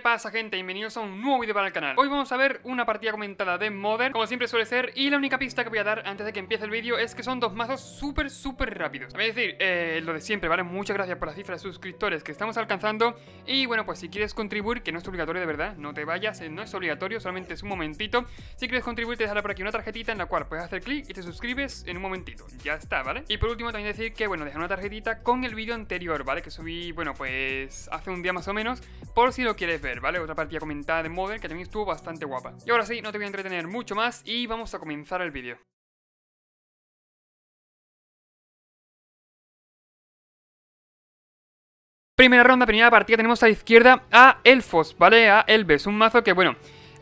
pasa gente? Bienvenidos a un nuevo vídeo para el canal Hoy vamos a ver una partida comentada de Modern Como siempre suele ser Y la única pista que voy a dar antes de que empiece el vídeo Es que son dos mazos súper súper rápidos voy a decir, eh, lo de siempre, ¿vale? Muchas gracias por las cifras de suscriptores que estamos alcanzando Y bueno, pues si quieres contribuir Que no es obligatorio de verdad, no te vayas eh, No es obligatorio, solamente es un momentito Si quieres contribuir te dejará por aquí una tarjetita en la cual puedes hacer clic Y te suscribes en un momentito Ya está, ¿vale? Y por último también decir que, bueno, dejar una tarjetita con el vídeo anterior, ¿vale? Que subí, bueno, pues hace un día más o menos Por si lo quieres ver ¿vale? Otra partida comentada de Modern que también estuvo bastante guapa. Y ahora sí, no te voy a entretener mucho más y vamos a comenzar el vídeo. Primera ronda, primera partida, tenemos a la izquierda a Elfos, ¿vale? A Elves, un mazo que, bueno,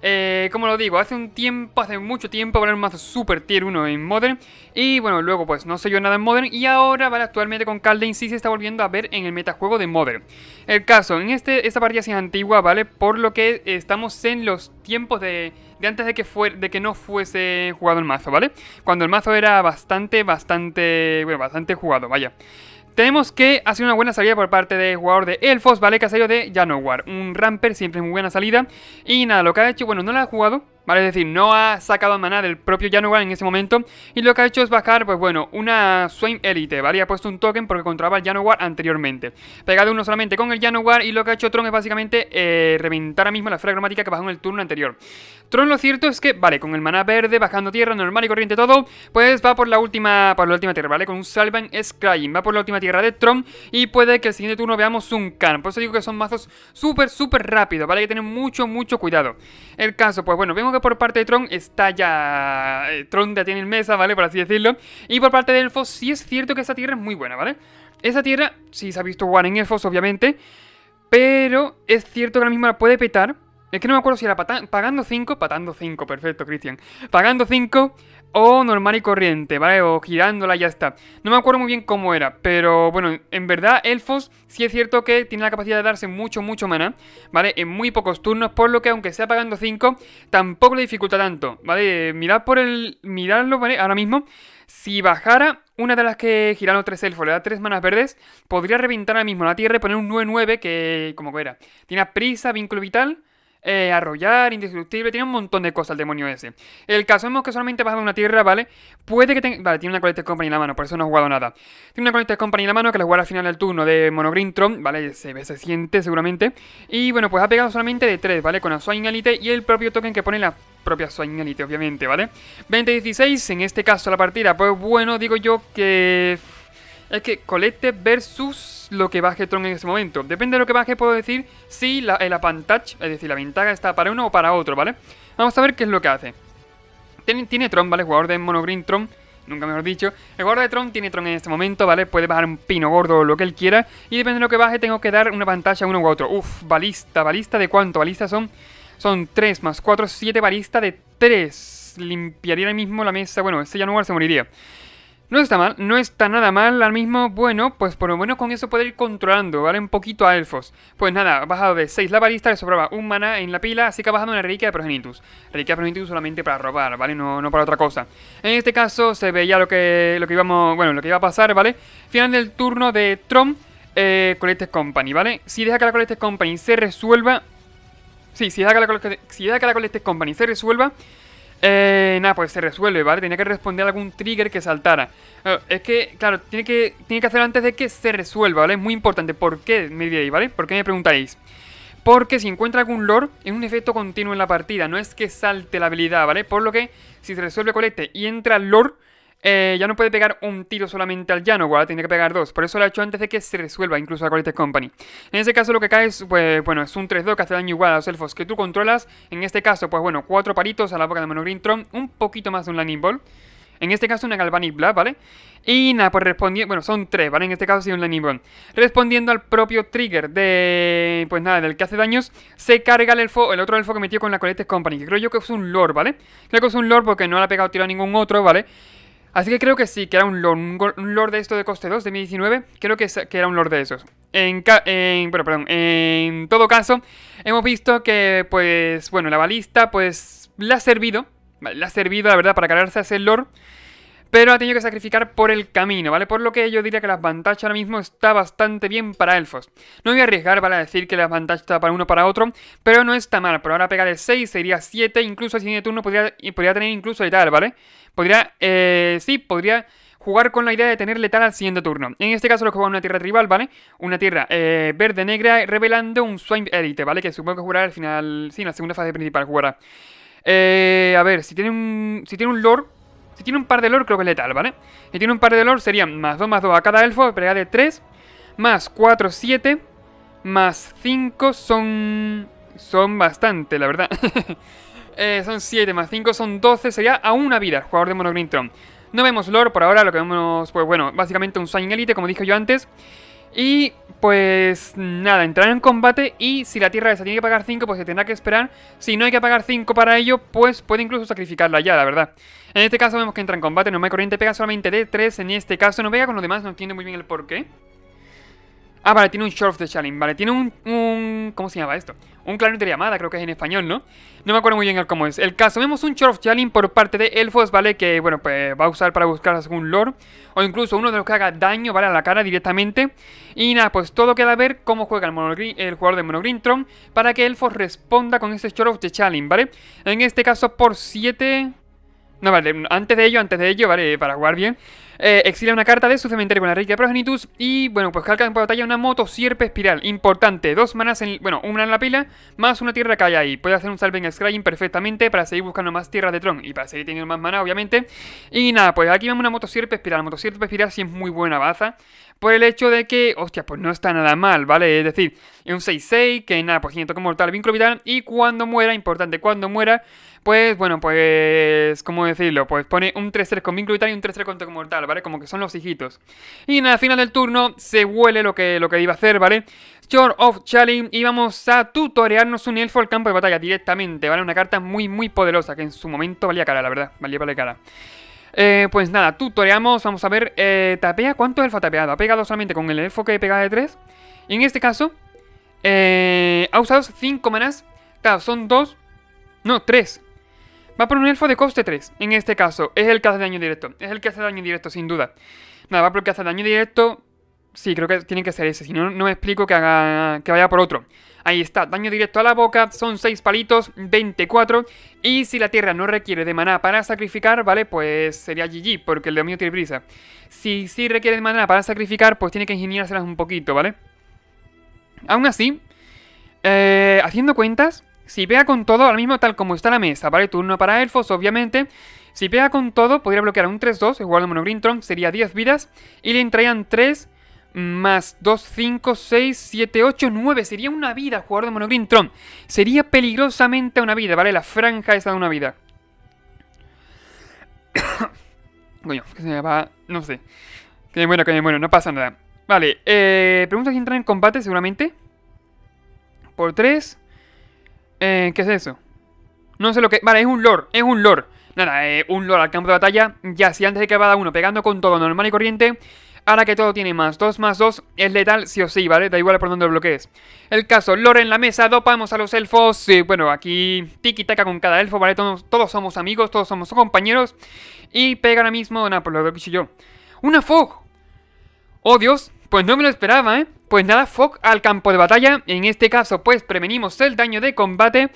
eh, como lo digo, hace un tiempo, hace mucho tiempo, era un mazo super tier 1 en Modern. Y bueno, luego pues no se yo nada en Modern. Y ahora, vale, actualmente con Calden sí se está volviendo a ver en el metajuego de Modern. El caso, en este, esta partida sí es antigua, ¿vale? Por lo que estamos en los tiempos de, de antes de que, fue, de que no fuese jugado el mazo, ¿vale? Cuando el mazo era bastante, bastante, bueno, bastante jugado, vaya. Tenemos que hacer una buena salida por parte del jugador de Elfos, ¿vale? salido de Janowar. Un Ramper, siempre es muy buena salida. Y nada, lo que ha hecho, bueno, no la ha jugado, ¿vale? Es decir, no ha sacado maná del propio Janowar en ese momento y lo que ha hecho es bajar, pues bueno, una Swain Elite, ¿vale? ha puesto un token porque controlaba el Janowar anteriormente. Pegado uno solamente con el Janowar. y lo que ha hecho Tron es básicamente eh, reventar ahora mismo la esfera que bajó en el turno anterior. Tron lo cierto es que, vale, con el maná verde, bajando tierra, normal y corriente todo, pues va por la última, por la última tierra, ¿vale? Con un Salvan Scrying, va por la última tierra de Tron y puede que el siguiente turno veamos un Khan. Por eso digo que son mazos súper, súper rápidos, ¿vale? Hay que tener mucho, mucho cuidado. El caso, pues bueno, vemos que por parte de Tron está ya. Eh, Tron ya tiene en mesa, ¿vale? Por así decirlo. Y por parte de Elfos, sí es cierto que esta tierra es muy buena, ¿vale? Esa tierra, sí se ha visto One en Elfos, obviamente. Pero es cierto que ahora mismo la puede petar. Es que no me acuerdo si era pagando 5, patando 5, perfecto, Cristian. Pagando 5, o oh, normal y corriente, ¿vale? O girándola y ya está. No me acuerdo muy bien cómo era, pero bueno, en verdad Elfos sí es cierto que tiene la capacidad de darse mucho, mucho mana, ¿vale? En muy pocos turnos, por lo que aunque sea pagando 5, tampoco le dificulta tanto, ¿vale? Mirad por el... miradlo, ¿vale? Ahora mismo, si bajara una de las que giran los tres elfos, le da tres manas verdes, podría reventar ahora mismo la tierra y poner un 9-9 que, como que era, tiene prisa, vínculo vital... Eh, arrollar, indestructible, tiene un montón de cosas el demonio ese. El caso es que solamente baja a una tierra, ¿vale? Puede que tenga... Vale, tiene una de compañía en la mano, por eso no ha jugado nada. Tiene una de Company en la mano que la jugará al final del turno de Monogreen ¿vale? Se siente seguramente. Y bueno, pues ha pegado solamente de 3, ¿vale? Con la Swain Elite y el propio token que pone la propia Swain Elite, obviamente, ¿vale? 20-16, en este caso la partida, pues bueno, digo yo que es que colete versus lo que baje Tron en ese momento. Depende de lo que baje, puedo decir si la, el es decir, la ventaja está para uno o para otro, ¿vale? Vamos a ver qué es lo que hace. Tiene, Tron, ¿vale? Jugador de Monogreen Tron nunca mejor dicho. El jugador de Tron tiene Tron en este momento, ¿vale? Puede bajar un pino gordo o lo que él quiera. Y depende de lo que baje, tengo que dar una pantalla a uno u otro. Uf, balista, balista de cuánto? Balista son. Son 3 más 4, 7 balista de 3. Limpiaría el mismo la mesa. Bueno, ese ya no se moriría. No está mal, no está nada mal al mismo, bueno, pues por lo menos con eso poder ir controlando, ¿vale? Un poquito a elfos. Pues nada, bajado de 6 la balista, le sobraba un mana en la pila, así que ha bajado una reliquia de progenitus. Reliquia de progenitus solamente para robar, ¿vale? No, no para otra cosa. En este caso se veía lo que, lo que íbamos, bueno, lo que iba a pasar, ¿vale? Final del turno de Trom, eh, Company, ¿vale? Si deja que la Collected Company se resuelva... Sí, si deja que la, si deja que la Company se resuelva... Eh, nada, pues se resuelve, ¿vale? Tenía que responder a algún trigger que saltara. Eh, es que, claro, tiene que, tiene que hacer antes de que se resuelva, ¿vale? Es muy importante. ¿Por qué me diréis, ¿vale? ¿Por qué me preguntáis? Porque si encuentra algún lore, es un efecto continuo en la partida. No es que salte la habilidad, ¿vale? Por lo que, si se resuelve colete y entra lore eh, ya no puede pegar un tiro solamente al llano, ¿vale? tiene que pegar dos. Por eso lo ha hecho antes de que se resuelva incluso la Collected Company. En ese caso lo que cae es, pues, bueno, es un 3-2 que hace daño igual a los elfos que tú controlas. En este caso, pues bueno, cuatro paritos a la boca de Green Tron, un poquito más de un Lightning Ball. En este caso una Galvanic Blast, ¿vale? Y nada, pues respondiendo... Bueno, son tres, ¿vale? En este caso sí un Lightning Ball. Respondiendo al propio trigger de... Pues nada, del que hace daños, se carga el elfo, el otro elfo que metió con la Collected Company, que creo yo que es un Lord, ¿vale? Creo que es un Lord porque no le ha pegado tiro a ningún otro, ¿vale? Así que creo que sí, que era un lord, un de esto de coste 2 de 2019. Creo que, que era un lord de esos. En, en, todo caso, hemos visto que, pues, bueno, la balista, pues, la ha servido. La ha servido, la verdad, para cargarse a ese lord. Pero ha tenido que sacrificar por el camino, ¿vale? Por lo que yo diría que las Vantage ahora mismo está bastante bien para elfos. No voy a arriesgar vale, a decir que la Vantage está para uno para otro, pero no está mal. Pero ahora de 6 sería 7, incluso si siguiente turno podría, podría tener incluso el tal, ¿vale? Podría, eh, sí, podría jugar con la idea de tener letal al siguiente turno. En este caso lo en una tierra tribal, ¿vale? Una tierra eh, verde-negra revelando un Swine Elite, ¿vale? Que supongo que jugará al final, sí, en la segunda fase principal jugará. Eh, a ver, si tiene un, si tiene un lord si tiene un par de lord creo que es letal, ¿vale? Si tiene un par de lord serían más 2, más 2 a cada elfo, pelea de 3, más 4, 7, más 5 son... Son bastante, la verdad. Eh, son 7 más 5 son 12, sería a una vida, el jugador de Mono Tron. No vemos lore por ahora, lo que vemos, pues bueno, básicamente un Sign Elite, como dije yo antes. Y pues nada, entrar en combate y si la tierra esa tiene que pagar 5, pues se tendrá que esperar. Si no hay que pagar 5 para ello, pues puede incluso sacrificarla ya, la verdad. En este caso vemos que entra en combate, no me corriente, pega solamente de 3 en este caso, no pega con los demás, no entiendo muy bien el porqué. Ah, vale, tiene un Short of the Challenge, vale, tiene un, un... ¿Cómo se llama esto? Un clan de llamada, creo que es en español, ¿no? No me acuerdo muy bien cómo es. El caso, vemos un Short of Challenge por parte de Elfos, ¿vale? Que, bueno, pues va a usar para buscar algún lore. O incluso uno de los que haga daño, ¿vale? A la cara directamente. Y nada, pues todo queda a ver cómo juega el, el jugador de Monogreen para que Elfos responda con ese Short of Challenge, ¿vale? En este caso por 7... No, vale, antes de ello, antes de ello, ¿vale? Para jugar bien. Eh, exilia una carta de su cementerio con la de Progenitus. Y bueno, pues calca en batalla una moto espiral. Importante. Dos manas en. Bueno, una en la pila. Más una tierra que hay ahí. Puede hacer un salve en Scrying perfectamente para seguir buscando más tierras de Tron. Y para seguir teniendo más mana, obviamente. Y nada, pues aquí vemos una moto espiral. La moto espiral sí es muy buena baza por el hecho de que, hostia, pues no está nada mal, ¿vale? Es decir, es un 6-6, que nada, pues tiene como mortal, vínculo vital, y cuando muera, importante, cuando muera, pues bueno, pues. ¿Cómo decirlo? Pues pone un 3-3 con vínculo y un 3-3 con Tecomortal, ¿vale? Como que son los hijitos. Y en al final del turno se huele lo que, lo que iba a hacer, ¿vale? Short of Challenge y vamos a tutorearnos un elfo al campo de batalla directamente, ¿vale? Una carta muy, muy poderosa que en su momento valía cara, la verdad. Valía para la cara. Eh, pues nada, tutoreamos, vamos a ver, eh, tapea, ¿cuánto elfo ha tapeado? Ha pegado solamente con el elfo que he pegado de 3. Y en este caso, eh, ha usado 5 manas. claro, son 2, no, 3. Va por un elfo de coste 3, en este caso. Es el que hace daño directo. Es el que hace daño directo, sin duda. Nada, va por el que hace daño directo. Sí, creo que tiene que ser ese. Si no, no me explico que, haga, que vaya por otro. Ahí está, daño directo a la boca, son 6 palitos, 24. Y si la tierra no requiere de maná para sacrificar, ¿vale? Pues sería GG, porque el demonio tiene prisa. Si sí requiere de maná para sacrificar, pues tiene que ingeniárselas un poquito, ¿vale? Aún así, eh, haciendo cuentas, si pega con todo, ahora mismo tal como está la mesa, ¿vale? Turno para elfos, obviamente. Si pega con todo, podría bloquear un 3-2, El jugador de Green Tron, sería 10 vidas. Y le entrarían 3 más 2, 5, 6, 7, 8, 9. Sería una vida jugador de mono Green Tron. Sería peligrosamente una vida, ¿vale? La franja esa de una vida. Coño, que se me va... No sé. Que bueno, muero, que bueno, no pasa nada. Vale, eh, pregunta si entran en combate seguramente. Por 3... Eh, ¿Qué es eso? No sé lo que... Vale, es un lore, es un lore. Nada, un lore al campo de batalla. Ya, si antes de que va uno pegando con todo normal y corriente, ahora que todo tiene más dos, más dos es letal sí o sí, ¿vale? Da igual por donde lo bloquees. El caso, lore en la mesa, dopamos a los elfos, sí, bueno, aquí tiki taca con cada elfo, ¿vale? Todos, somos amigos, todos somos compañeros, y pega ahora mismo, nada, por lo que yo. ¡Una fog! ¡Oh, Dios! Pues no me lo esperaba, ¿eh? Pues nada, Fog al campo de batalla. En este caso, pues prevenimos el daño de combate.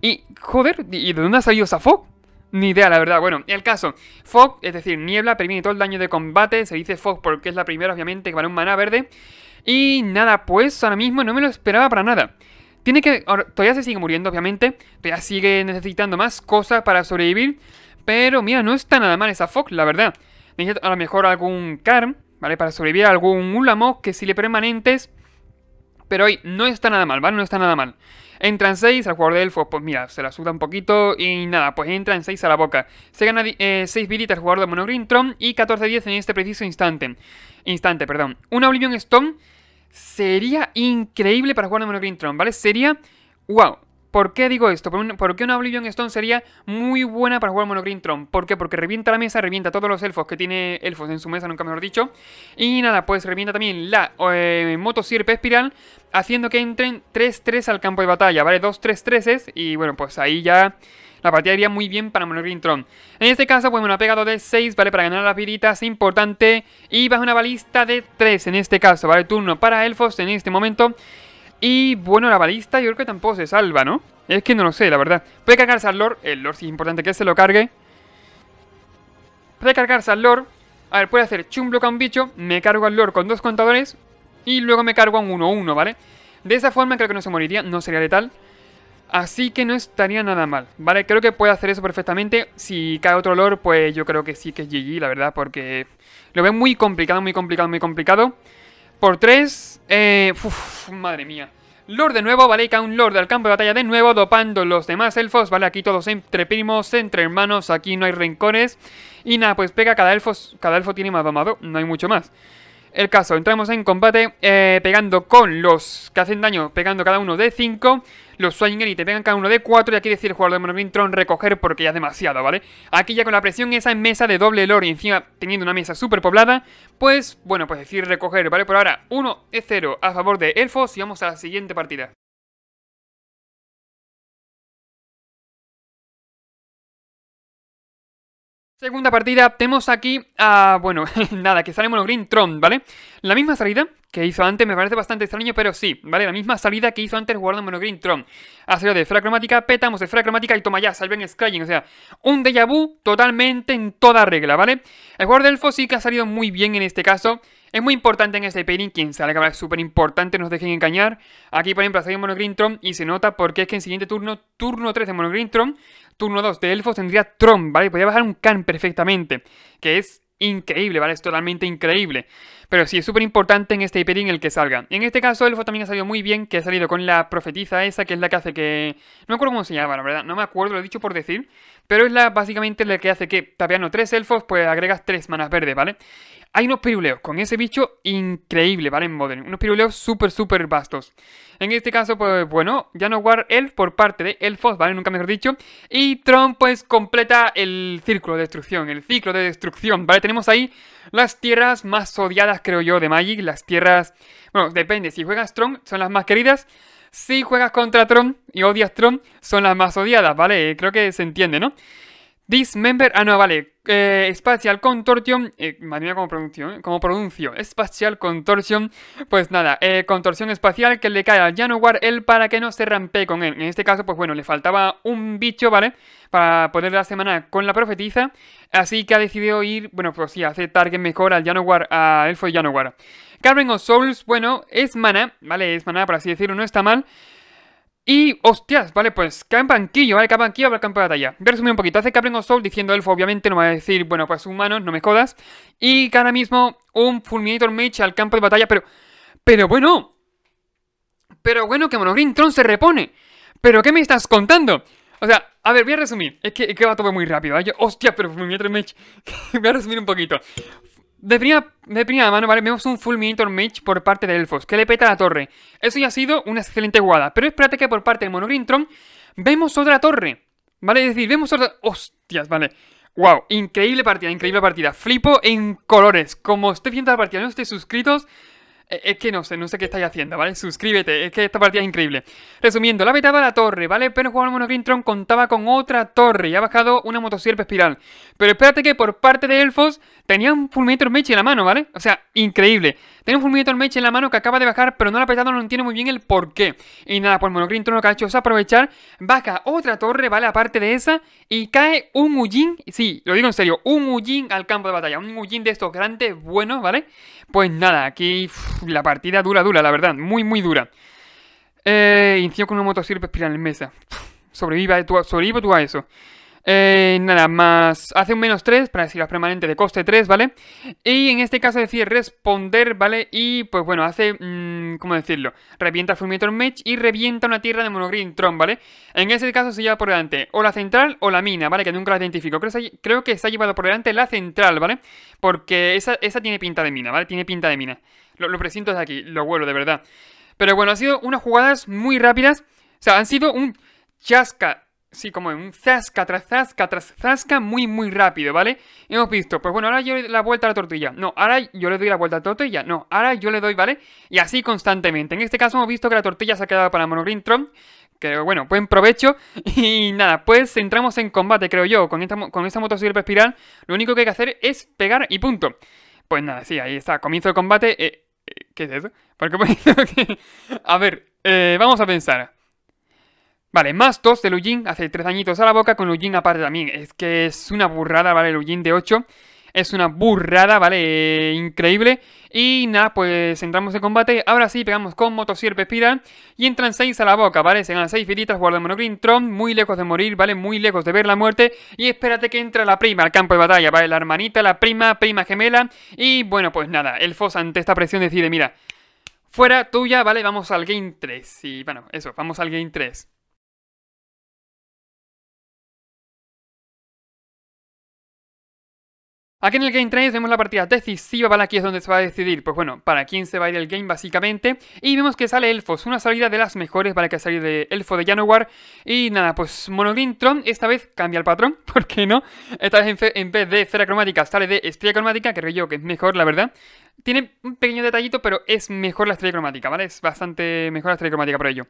Y, joder, ¿y de dónde ha salido esa Fog? Ni idea, la verdad. Bueno, el caso. Fog, es decir, niebla, previene todo el daño de combate. Se dice Fog porque es la primera, obviamente, que vale un maná verde. Y nada, pues ahora mismo no me lo esperaba para nada. Tiene que... todavía se sigue muriendo, obviamente. Todavía sigue necesitando más cosas para sobrevivir. Pero mira, no está nada mal esa Fog, la verdad. Necesito a lo mejor algún Karm ¿vale? Para sobrevivir a algún úlamo que si le permanentes. Pero hoy no está nada mal, ¿vale? No está nada mal. Entran 6, al jugador de elfos, pues mira, se la suda un poquito y nada, pues entran 6 a la boca. Se gana 6 viditas eh, al jugador de Monogreen Tron y 14-10 en este preciso instante. Instante, perdón. Una Oblivion Stone sería increíble para jugar de Monogreen Tron, ¿vale? Sería, wow, ¿Por qué digo esto? Porque qué una Oblivion Stone sería muy buena para jugar Mono Green Tron? ¿Por qué? Porque revienta la mesa, revienta todos los elfos que tiene elfos en su mesa, nunca mejor dicho. Y nada, pues revienta también la eh, Espiral, haciendo que entren 3-3 al campo de batalla, ¿vale? 2-3-3 y bueno, pues ahí ya la partida iría muy bien para Monogreen Tron. En este caso, pues una ha pegado de 6, ¿vale? Para ganar las es importante. Y baja una balista de 3 en este caso, ¿vale? Turno para elfos en este momento. Y bueno, la balista yo creo que tampoco se salva, ¿no? Es que no lo sé, la verdad. Puede cargarse al Lord. El Lord sí es importante que se lo cargue. Puede cargarse al Lord. A ver, puede hacer chum bloque un bicho. Me cargo al Lord con dos contadores. Y luego me cargo a un 1-1, ¿vale? De esa forma creo que no se moriría. No sería letal. Así que no estaría nada mal, ¿vale? Creo que puede hacer eso perfectamente. Si cae otro Lord, pues yo creo que sí que es GG, la verdad, porque lo ve muy complicado, muy complicado, muy complicado por 3. Eh, madre mía. Lord de nuevo, vale, un Lord al campo de batalla de nuevo, dopando los demás elfos, vale, aquí todos entre primos, entre hermanos, aquí no hay rencores. Y nada, pues pega cada elfo, cada elfo tiene más domado, no hay mucho más. El caso, entramos en combate eh, pegando con los que hacen daño, pegando cada uno de 5. Los y Elite pegan cada uno de 4 y aquí decir el jugador de Monogreen recoger porque ya es demasiado, ¿vale? Aquí ya con la presión esa mesa de doble lore y encima teniendo una mesa súper poblada, pues bueno, pues decir recoger, ¿vale? Por ahora 1 es 0 a favor de Elfos y vamos a la siguiente partida. Segunda partida, tenemos aquí a... bueno, nada, que sale Monogreen Tron, ¿vale? La misma salida que hizo antes, me parece bastante extraño, pero sí, ¿vale? La misma salida que hizo antes jugando Monogreen Tron. Ha salido de esfera cromática, petamos de esfera cromática y toma ya, salven Scrying, O sea, un déjà vu totalmente en toda regla, ¿vale? El jugador del elfo sí que ha salido muy bien en este caso. Es muy importante en este pairing, quien sale que es súper importante, no os dejen engañar. Aquí, por ejemplo, ha salido Monogreen Tron y se nota porque es que en siguiente turno, turno 3 de Monogreen Tron, turno 2 de elfos tendría Tron, ¿vale? Podría bajar un can perfectamente, que es increíble, ¿vale? Es totalmente increíble. Pero sí, es súper importante en este hyperin el que salga. En este caso, Elfo también ha salido muy bien, que ha salido con la profetiza esa, que es la que hace que... No me acuerdo cómo se llama, la verdad, no me acuerdo, lo he dicho por decir. Pero es la básicamente la que hace que, tapeando tres elfos, pues agregas tres manas verdes, ¿vale? Hay unos piruleos con ese bicho increíble, ¿vale? En Modern. Unos piruleos súper, súper vastos. En este caso, pues bueno, ya no guard Elf por parte de Elfos, ¿vale? Nunca mejor dicho. Y Tron, pues completa el círculo de destrucción, el ciclo de destrucción, ¿vale? Tenemos ahí las tierras más odiadas, creo yo, de Magic, las tierras... Bueno, depende, si juegas Tron son las más queridas, si juegas contra Tron y odias Tron son las más odiadas, ¿vale? Creo que se entiende, ¿no? Dismember, ah no, vale, eh, espacial Spatial Contortion, madre eh, mía como pronuncio, como pronuncio, Spatial Contortion, pues nada, eh, contorsión espacial que le cae al Janowar él para que no se rampee con él. En este caso, pues bueno, le faltaba un bicho, ¿vale? Para poder la semana con la profetiza, así que ha decidido ir, bueno, pues sí, hacer target mejor al Janowar, a Elfo fue Janowar. Carmen of Souls, bueno, es mana, ¿vale? Es mana, por así decirlo, no está mal. Y, hostias, vale, pues cae en banquillo, vale, cae en banquillo para el campo de batalla. Voy a resumir un poquito. Hace que abren Soul diciendo elfo, obviamente, no me va a decir, bueno, pues humanos, no me jodas. Y que ahora mismo un Fulminator Mage al campo de batalla, pero. Pero bueno. Pero bueno, que Monogreen Tron se repone. ¿Pero qué me estás contando? O sea, a ver, voy a resumir. Es que, que va todo muy rápido. ¿eh? Yo, hostia, pero Fulminator Mage. voy a resumir un poquito. De primera, mano, ¿vale? Vemos un Fulminator Mage por parte de Elfos, que le peta la torre. Eso ya ha sido una excelente jugada. Pero espérate que por parte de Monogreen vemos otra torre. ¿Vale? Es decir, vemos otra... ¡Hostias! ¿Vale? ¡Wow! Increíble partida, increíble partida. Flipo en colores. Como esté viendo la partida, no estéis suscritos... Eh, es que no sé, no sé qué estáis haciendo, ¿vale? Suscríbete, es que esta partida es increíble. Resumiendo, la mitad la torre, ¿vale? Pero el jugador Tron contaba con otra torre y ha bajado una motosierpa espiral. Pero espérate que por parte de elfos tenían Fulminator Mech en la mano, ¿vale? O sea, increíble. Tenemos un de almeche en la mano que acaba de bajar, pero no la ha pesado, no entiende muy bien el por qué. Y nada, pues todo lo que ha hecho es aprovechar, baja otra torre, ¿vale? Aparte de esa, y cae un Ujin, sí, lo digo en serio, un Ujin al campo de batalla, un Ujin de estos grandes, bueno, ¿vale? Pues nada, aquí la partida dura, dura, la verdad, muy, muy dura. Eh, con una motosirpe espiral en mesa. Sobreviva, sobrevivo tú a eso. Eh, nada más, hace un menos 3 para decir las permanentes de coste 3, ¿vale? Y en este caso decide responder, ¿vale? Y pues bueno, hace, mm, ¿cómo decirlo? Revienta Fulminator Match y revienta una tierra de Monogreen Tron, ¿vale? En este caso se lleva por delante o la central o la mina, ¿vale? Que nunca la identifico. Creo, que que ha llevado por delante la central, ¿vale? Porque esa, tiene pinta de mina, ¿vale? Tiene pinta de mina. Lo, lo presiento desde aquí, lo vuelo, de verdad. Pero bueno, han sido unas jugadas muy rápidas. O sea, han sido un chasca Sí, como en un zasca tras zasca tras zasca muy muy rápido, ¿vale? Hemos visto, pues bueno, ahora yo le doy la vuelta a la tortilla. No, ahora yo le doy la vuelta a la tortilla. No, ahora yo le doy, ¿vale? Y así constantemente. En este caso hemos visto que la tortilla se ha quedado para Monogreen Tron. Que bueno, buen provecho. Y nada, pues entramos en combate, creo yo. Con esta, con esta espiral, lo único que hay que hacer es pegar y punto. Pues nada, sí, ahí está. Comienzo el combate. Eh, eh, ¿Qué es eso? ¿Por qué? a ver, eh, vamos a pensar. Vale, más 2 de Lujin, hace 3 dañitos a la boca, con Lujin aparte también. Es que es una burrada, ¿vale? Lujin de 8. Es una burrada, ¿vale? Increíble. Y nada, pues entramos en combate. Ahora sí, pegamos con Motosierpe Y entran 6 a la boca, ¿vale? Se ganan 6 filitas, guarda Monogreen Tron. Muy lejos de morir, ¿vale? Muy lejos de ver la muerte. Y espérate que entra la prima al campo de batalla, ¿vale? La hermanita, la prima, prima gemela. Y bueno, pues nada, el Foss ante esta presión decide, mira. Fuera tuya, ¿vale? Vamos al game 3. Y bueno, eso, vamos al game 3. Aquí en el Game 3 vemos la partida decisiva ¿vale? aquí es donde se va a decidir, pues bueno, para quién se va a ir el game básicamente. Y vemos que sale Elfos, una salida de las mejores ¿vale? que salir de Elfo de Janowar. Y nada, pues Monogreen Tron esta vez cambia el patrón, ¿por qué no? Esta vez en, vez de cera cromática sale de estrella cromática, que creo yo que es mejor, la verdad. Tiene un pequeño detallito, pero es mejor la estrella cromática, ¿vale? Es bastante mejor la estrella cromática por ello.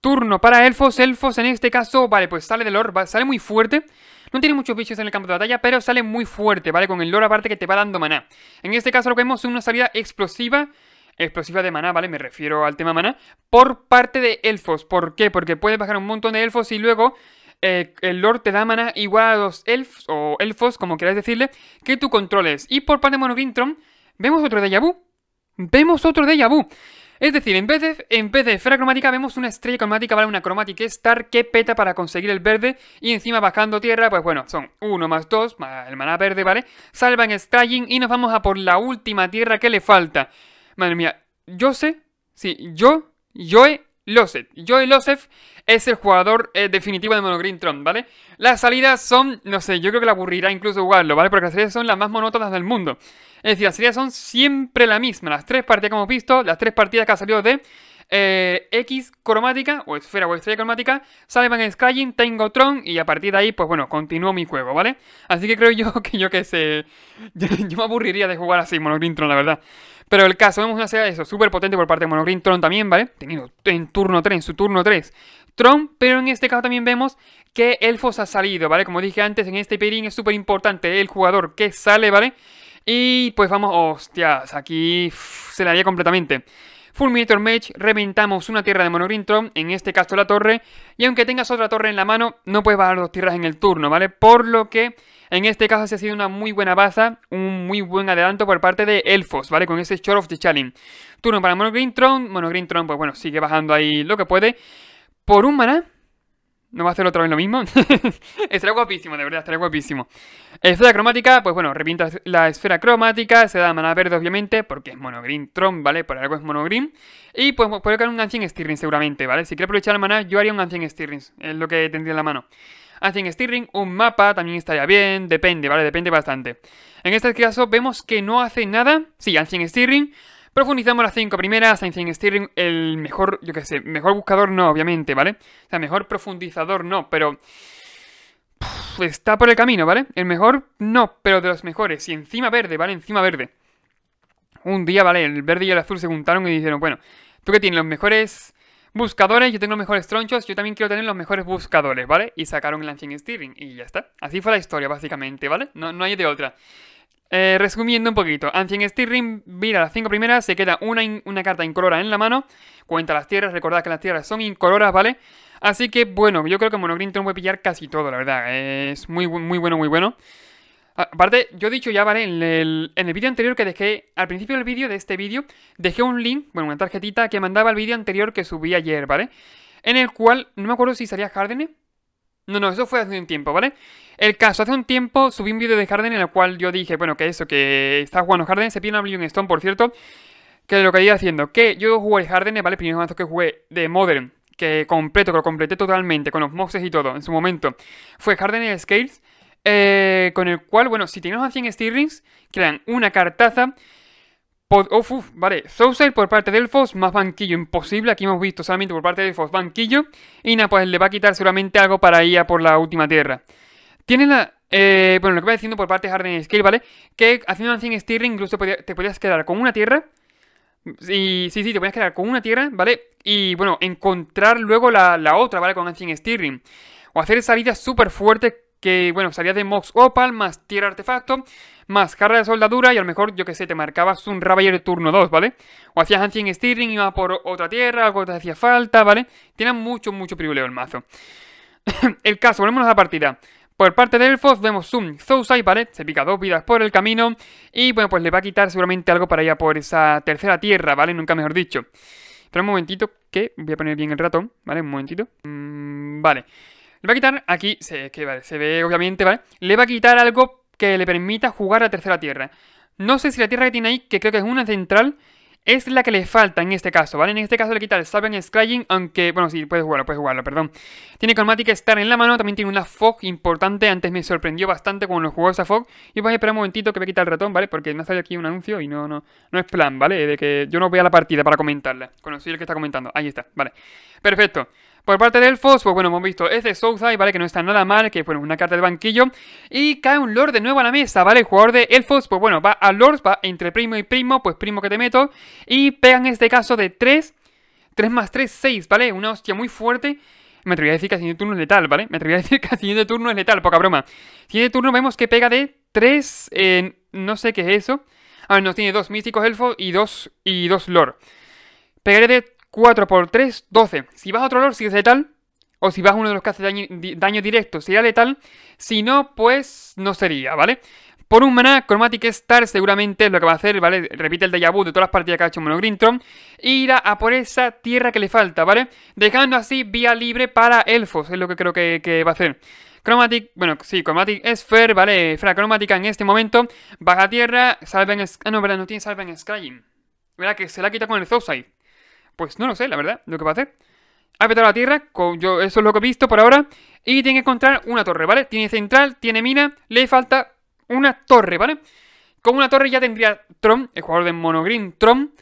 Turno para Elfos, Elfos en este caso, vale, pues sale de Lord, sale muy fuerte. No tiene muchos bichos en el campo de batalla, pero sale muy fuerte, ¿vale? Con el lore aparte que te va dando maná. En este caso lo que vemos es una salida explosiva explosiva de maná, ¿vale? Me refiero al tema maná, por parte de elfos. ¿Por qué? Porque puedes bajar un montón de elfos y luego eh, el Lord te da maná igual a los elfos, o elfos, como quieras decirle, que tú controles. Y por parte de Mono vemos otro de Vu. Vemos otro de Vu. Es decir, en vez, de, en vez de esfera cromática vemos una estrella cromática, vale, una cromática star que peta para conseguir el verde y encima bajando tierra, pues bueno, son 1 más 2, el maná verde, ¿vale? Salvan Stalling y nos vamos a por la última tierra que le falta. Madre mía, yo sé, sí, yo, yo he... Losef. Joey Losef es el jugador eh, definitivo de Monogreen Tron, ¿vale? Las salidas son, no sé, yo creo que le aburrirá incluso jugarlo, ¿vale? Porque las salidas son las más monótonas del mundo. Es decir, las salidas son siempre la misma. Las tres partidas que hemos visto, las tres partidas que ha salido de eh, X cromática, o esfera o estrella cromática, Salvan Skyrim, tengo Tron, y a partir de ahí, pues bueno, continúo mi juego, ¿vale? Así que creo yo que yo que sé, yo, me aburriría de jugar así, Monogreen Tron, la verdad. Pero el caso, vemos una serie eso, súper potente por parte de Monogreen Tron también, ¿vale? tenido en turno 3, en su turno 3, Tron, pero en este caso también vemos que Elfos ha salido, ¿vale? Como dije antes, en este pairing es súper importante el jugador que sale, ¿vale? Y pues vamos, hostias, aquí se le haría completamente. Fulminator Mage, reventamos una tierra de Monogreen Throne, en este caso la torre, y aunque tengas otra torre en la mano, no puedes bajar dos tierras en el turno, ¿vale? Por lo que, en este caso se ha sido una muy buena baza, un muy buen adelanto por parte de Elfos, ¿vale? Con ese Short of the Challenge. Turno para Monogreen Throne, Monogreen Throne, pues bueno, sigue bajando ahí lo que puede. Por un maná, ¿No va a hacer otra vez lo mismo? Estará guapísimo, de verdad, estará guapísimo. Esfera cromática, pues bueno, repinta la esfera cromática, se da mana verde obviamente, porque es monogreen Tron, ¿vale? Por algo es monogreen. Y pues puede caer un Ancient Stirring seguramente, ¿vale? Si quiere aprovechar la maná, yo haría un Ancient Stirring, es lo que tendría en la mano. Ancient Stirring, un mapa, también estaría bien, depende, ¿vale? Depende bastante. En este caso vemos que no hace nada, sí, Ancient Stirring Profundizamos las cinco primeras, Einstein steering el mejor, yo qué sé, mejor buscador no, obviamente, ¿vale? O sea, mejor profundizador no, pero... está por el camino, ¿vale? El mejor no, pero de los mejores. Y encima verde, ¿vale? Encima verde. Un día, ¿vale? El verde y el azul se juntaron y dijeron, bueno, tú que tienes los mejores buscadores, yo tengo los mejores tronchos, yo también quiero tener los mejores buscadores, ¿vale? Y sacaron el Ancient Steering y ya está. Así fue la historia, básicamente, ¿vale? No, no hay de otra. Eh, resumiendo un poquito, Ancien Stirring mira las cinco primeras, se queda una, una carta incolora en la mano, cuenta las tierras, recordad que las tierras son incoloras, ¿vale? Así que bueno, yo creo que Monogreen Tron puede pillar casi todo, la verdad. Es muy, muy bueno, muy bueno. Aparte, yo he dicho ya, ¿vale? En el, vídeo anterior que dejé, al principio del vídeo, de este vídeo, dejé un link, bueno, una tarjetita que mandaba al vídeo anterior que subí ayer, ¿vale? En el cual, no me acuerdo si salía Hardener no, no, eso fue hace un tiempo, ¿vale? El caso, hace un tiempo subí un vídeo de Harden en el cual yo dije, bueno, que eso, que está jugando Harden, se pide una Million Stone, por cierto, que lo que iba haciendo, que yo jugué Harden, ¿vale? Primer mazo que jugué de Modern, que completo, que lo completé totalmente, con los moxes y todo, en su momento, fue Harden y Scales, eh, con el cual, bueno, si tienes a 100 Stirrings, crean una cartaza vale, Sousail por parte de Elfos, más banquillo imposible. Aquí hemos visto solamente por parte de Elfos banquillo. Y nada, pues le va a quitar seguramente algo para ir a por la última tierra. Tiene la... Eh, bueno, lo que va diciendo por parte de Harden Skill, ¿vale? Que haciendo Ancien Steering incluso te podías quedar con una tierra. Y, sí, sí, te puedes quedar con una tierra, ¿vale? Y bueno, encontrar luego la, otra, ¿vale? Con Ancien Steering. O hacer salidas súper fuertes que, bueno, salía de Mox Opal, más Tierra Artefacto, más Carga de Soldadura, y a lo mejor, yo que sé, te marcabas un Ravager turno 2, ¿vale? O hacías Ancient Steering, ibas por otra tierra, algo te hacía falta, ¿vale? Tiene mucho, mucho privilegio el mazo. el caso, volvemos a la partida. Por parte de Elfos vemos Zoom Zousai, ¿vale? Se pica dos vidas por el camino y, bueno, pues le va a quitar seguramente algo para a por esa tercera tierra, ¿vale? Nunca mejor dicho. Pero un momentito que voy a poner bien el ratón, ¿vale? Un momentito. Mm, vale. Le va a quitar, aquí se, se ve obviamente, ¿vale? Le va a quitar algo que le permita jugar la tercera tierra. No sé si la tierra que tiene ahí, que creo que es una central, es la que le falta en este caso, ¿vale? En este caso le quita el Sabian Scrying, aunque, bueno, sí, puede jugarlo, puede jugarlo, perdón. Tiene Chromatic Star en la mano, también tiene una Fog importante, antes me sorprendió bastante cuando lo jugó esa Fog. Y voy pues a esperar un momentito que me quita el ratón, ¿vale? Porque no ha aquí un anuncio y no, no, no es plan, ¿vale? De que yo no a la partida para comentarla, conocí el que está comentando. Ahí está, vale. Perfecto. Por parte de Elfos, pues bueno, hemos visto es de Southside, ¿vale? Que no está nada mal, que bueno, una carta del banquillo. Y cae un Lord de nuevo a la mesa, ¿vale? jugador de Elfos, pues bueno, va a Lords, va entre primo y primo, pues primo que te meto. Y pega en este caso de 3, 3 más 3, 6, ¿vale? Una hostia muy fuerte. Me atrevería a decir que el siguiente turno es letal, ¿vale? Me atrevería a decir que el siguiente turno es letal, poca broma. Siguiente turno vemos que pega de 3, no sé qué es eso. Ah, nos tiene 2 místicos elfos y dos, y dos lord Pegaré de 4 por 3, 12. Si vas a otro olor, si es letal. O si vas a uno de los que hace daño, si directo, sería letal. Si no, pues no sería, ¿vale? Por un mana Chromatic Star seguramente es lo que va a hacer, ¿vale? Repite el déjà vu de todas las partidas que ha hecho Mono green irá a por esa tierra que le falta, ¿vale? Dejando así vía libre para elfos, es lo que creo que, va a hacer. Chromatic, bueno, sí, Chromatic Sphere, ¿vale? Fra Chromatic en este momento. Baja tierra, salven... Ah, no, verdad, no tiene salven Scrying. Verá que se la quita con el Zouside. Pues no lo sé, la verdad, lo que va a hacer. Ha petado la tierra, yo, eso es lo que he visto por ahora. Y tiene que encontrar una torre, ¿vale? Tiene central, tiene mina, le falta una torre, ¿vale? Con una torre ya tendría Tron, el jugador de Monogreen, Tron,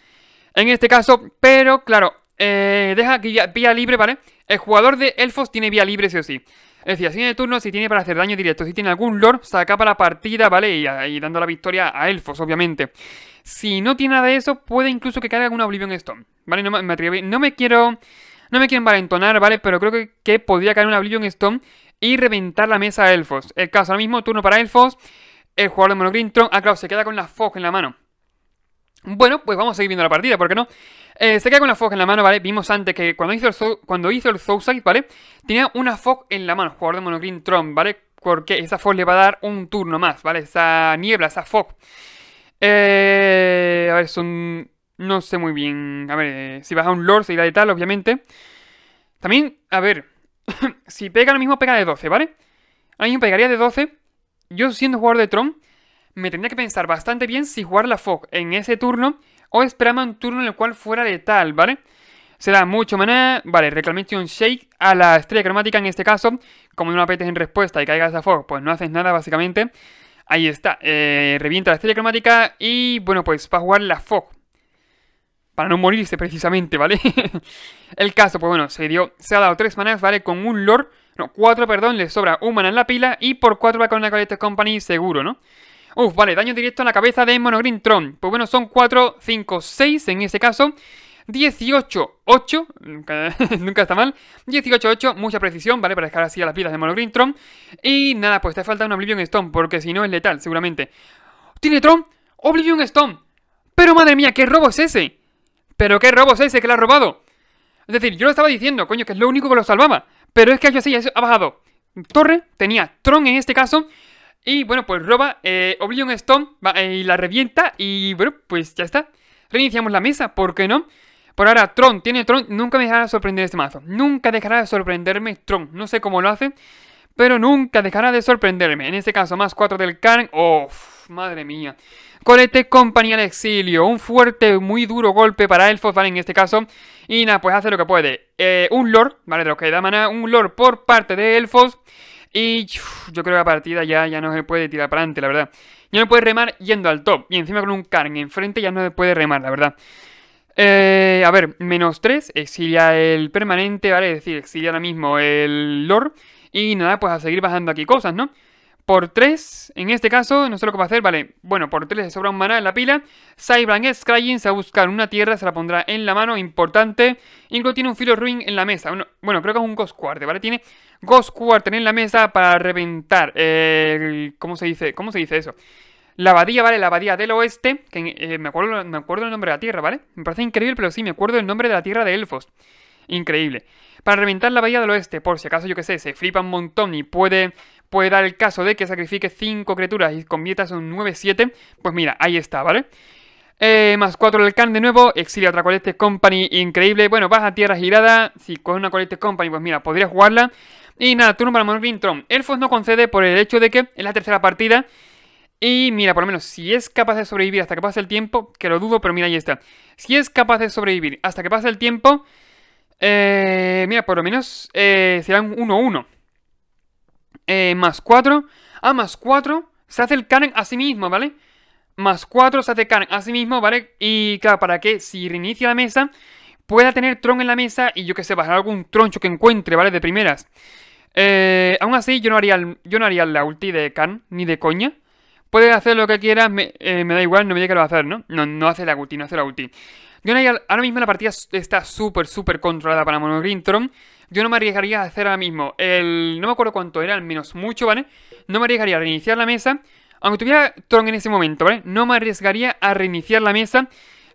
en este caso, pero claro, eh, deja ya vía libre, ¿vale? El jugador de elfos tiene vía libre, sí o sí. Es decir, así turno, si tiene para hacer daño directo, si tiene algún lord, saca para la partida, ¿vale? Y, dando la victoria a elfos, obviamente. Si no tiene nada de eso, puede incluso que caiga alguna Oblivion Stone, ¿vale? No me, no me quiero... No me quiero envalentonar, ¿vale? Pero creo que, que podría caer una Oblivion Stone y reventar la mesa a elfos. El caso ahora mismo, turno para elfos. El jugador de Monogreen Tron, ah, claro, se queda con la Fog en la mano. Bueno, pues vamos a seguir viendo la partida, ¿por qué no? Eh, se queda con la FOG en la mano, ¿vale? Vimos antes que cuando hizo el, cuando hizo el ¿vale? Tenía una FOG en la mano, jugador de Monogreen Tron, ¿vale? Porque esa FOG le va a dar un turno más, ¿vale? Esa niebla, esa FOG. Eh, a ver, son... No sé muy bien. A ver, eh, si baja un Lord se irá de tal, obviamente. También, a ver... si pega lo mismo, pega de 12, ¿vale? Ahora mismo pegaría de 12. Yo siendo jugador de Tron me tendría que pensar bastante bien si jugar la Fog en ese turno o esperarme un turno en el cual fuera letal, ¿vale? Será mucho maná, vale, un Shake a la estrella cromática en este caso, como no apetece en respuesta y caigas a Fog, pues no haces nada básicamente. Ahí está, eh, revienta la estrella cromática y bueno, pues va a jugar la Fog. Para no morirse precisamente, ¿vale? el caso, pues bueno, se dio, se ha dado tres manas, ¿vale? Con un Lord, no, cuatro, perdón, le sobra un maná en la pila y por cuatro va con la Collector Company seguro, ¿no? Uf, vale, daño directo en la cabeza de Monogreen Tron. Pues bueno, son 4, 5, 6 en este caso. 18, 8, nunca, está mal. 18, 8, mucha precisión, ¿vale? Para dejar así a las pilas de Monogreen Tron. Y nada, pues te falta un Oblivion Stone, porque si no es letal, seguramente. ¿Tiene Tron? Oblivion Stone. Pero madre mía, ¿qué robo es ese? ¿Pero qué robo es ese que le ha robado? Es decir, yo lo estaba diciendo, coño, que es lo único que lo salvaba. Pero es que así ha bajado Torre, tenía Tron en este caso, y bueno, pues roba eh, Oblivion Stone eh, y la revienta. Y bueno, pues ya está. Reiniciamos la mesa, ¿por qué no? Por ahora, Tron tiene Tron. Nunca me dejará sorprender este mazo. Nunca dejará de sorprenderme Tron. No sé cómo lo hace, pero nunca dejará de sorprenderme. En este caso, más 4 del Karen. ¡Oh! Madre mía. Colete compañía de exilio. Un fuerte, muy duro golpe para Elfos, ¿vale? En este caso. Y nada, pues hace lo que puede. Eh, un Lord, ¿vale? De lo que da maná. Un Lord por parte de Elfos. Y yo creo que la partida ya, ya no se puede tirar para adelante, la verdad. Ya no puede remar yendo al top. Y encima con un en enfrente ya no se puede remar, la verdad. Eh, a ver, menos 3, exilia el permanente, ¿vale? Es decir, exilia ahora mismo el Lord. Y nada, pues a seguir bajando aquí cosas, ¿no? por 3, en este caso, no sé lo que va a hacer, vale, bueno, por 3 le sobra un maná en la pila. Cybran Scrying se va a buscar una tierra, se la pondrá en la mano, importante. Incluso tiene un filo ruin en la mesa, bueno, creo que es un Ghost Quarter, ¿vale? Tiene Ghost Quarter en la mesa para reventar, eh, ¿cómo se dice? ¿Cómo se dice eso? La abadía, ¿vale? La abadía del oeste, que eh, me, acuerdo, me acuerdo el nombre de la tierra, ¿vale? Me parece increíble, pero sí, me acuerdo el nombre de la tierra de elfos. Increíble. Para reventar la bahía del oeste, por si acaso, yo que sé, se flipa un montón y puede, puede dar el caso de que sacrifique 5 criaturas y conviertas un 9-7, pues mira, ahí está, ¿vale? Eh, más 4 del can de nuevo, exilia otra colete Company, increíble. Bueno, vas a tierra girada, si con una Colete Company, pues mira, podría jugarla. Y nada, turno para Tron. Elfos no concede por el hecho de que es la tercera partida. Y mira, por lo menos, si es capaz de sobrevivir hasta que pase el tiempo, que lo dudo, pero mira, ahí está. Si es capaz de sobrevivir hasta que pase el tiempo, eh, mira, por lo menos eh, serán 1-1. Eh, más 4. Ah, más 4. Se hace el can a sí mismo, ¿vale? Más 4 se hace can a sí mismo, ¿vale? Y claro, para que si reinicia la mesa, pueda tener Tron en la mesa y yo que sé, bajar algún troncho que encuentre, ¿vale? De primeras. Eh, aún así, yo no, haría yo no haría la ulti de can ni de coña. Puede hacer lo que quieras, eh, me, da igual, no me diga que lo va a hacer, ¿no? ¿no? No hace la ulti, no hace la ulti. Yo ahora mismo la partida está súper, súper controlada para Monogreen Tron. Yo no me arriesgaría a hacer ahora mismo el... No me acuerdo cuánto era, al menos mucho, ¿vale? No me arriesgaría a reiniciar la mesa. Aunque tuviera Tron en ese momento, ¿vale? No me arriesgaría a reiniciar la mesa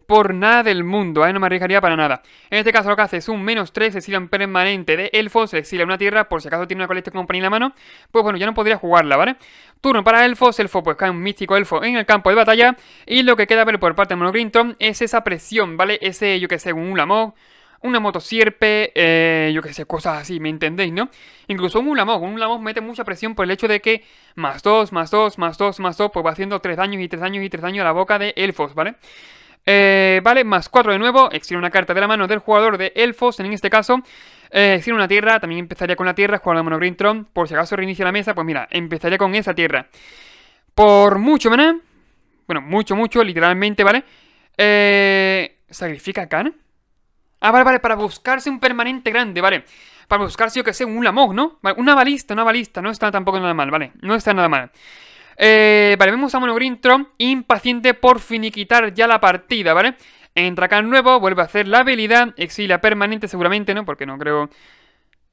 por nada del mundo, ¿eh? no me arriesgaría para nada. En este caso lo que hace es un menos 3, se exila permanente de elfos, se exila una tierra, por si acaso tiene una colecta compañía en la mano, pues bueno, ya no podría jugarla, ¿vale? Turno para elfos, elfo pues cae un místico elfo en el campo de batalla, y lo que queda ver por parte de Monogrinton es esa presión, ¿vale? Ese, yo que sé, un Ulamog, una motosierpe, eh, yo que sé, cosas así, ¿me entendéis, no? Incluso un Ulamog, un Ulamog mete mucha presión por el hecho de que más 2, más 2, más 2, más 2, pues va haciendo 3 daños y 3 daños y 3 daños a la boca de elfos, ¿vale? Eh, vale, más 4 de nuevo. extrae una carta de la mano del jugador de elfos, en este caso. Eh, una tierra, también empezaría con la tierra, jugando la mono Green Tron. Por si acaso reinicia la mesa, pues mira, empezaría con esa tierra. Por mucho maná. Bueno, mucho, mucho, literalmente, ¿vale? Eh, ¿Sacrifica a Khan? Ah, vale, vale, para buscarse un permanente grande, ¿vale? Para buscarse, yo que sé, un Lamog, ¿no? Vale, una balista, una balista, no está tampoco nada mal, ¿vale? No está nada mal. Eh, vale, vemos a Tron, impaciente por finiquitar ya la partida, ¿vale? Entra acá nuevo, vuelve a hacer la habilidad, exilia permanente seguramente, ¿no? Porque no creo...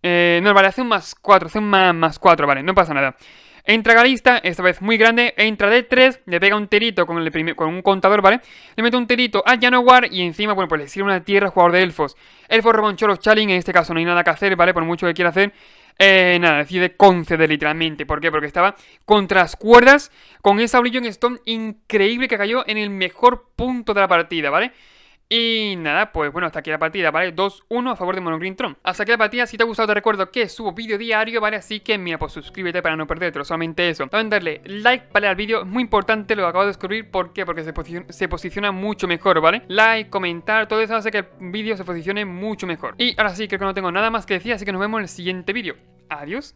Eh, no, vale, hace un más 4, hace un más, más 4, vale, no pasa nada. Entra Galista, esta vez muy grande, entra de 3, le pega un terito con, un contador, ¿vale? Le mete un terito a Janowar y encima, bueno, pues le sirve una tierra jugador de elfos. Elfos rebonchó Cholo, en este caso no hay nada que hacer, ¿vale? Por mucho que quiera hacer, eh, nada, decide conceder literalmente. ¿Por qué? Porque estaba contra las cuerdas con esa Brilliant Stone increíble que cayó en el mejor punto de la partida, ¿vale? Y nada, pues bueno, hasta aquí la partida, ¿vale? 2-1 a favor de Monogreen Tron. Hasta aquí la partida, si te ha gustado te recuerdo que subo vídeo diario, ¿vale? Así que mira, pues suscríbete para no perdértelo, solamente eso. También darle like, ¿vale? Al vídeo, es muy importante, lo acabo de descubrir, ¿por qué? Porque se se posiciona mucho mejor, ¿vale? Like, comentar, todo eso hace que el vídeo se posicione mucho mejor. Y ahora sí, creo que no tengo nada más que decir, así que nos vemos en el siguiente vídeo. Adiós.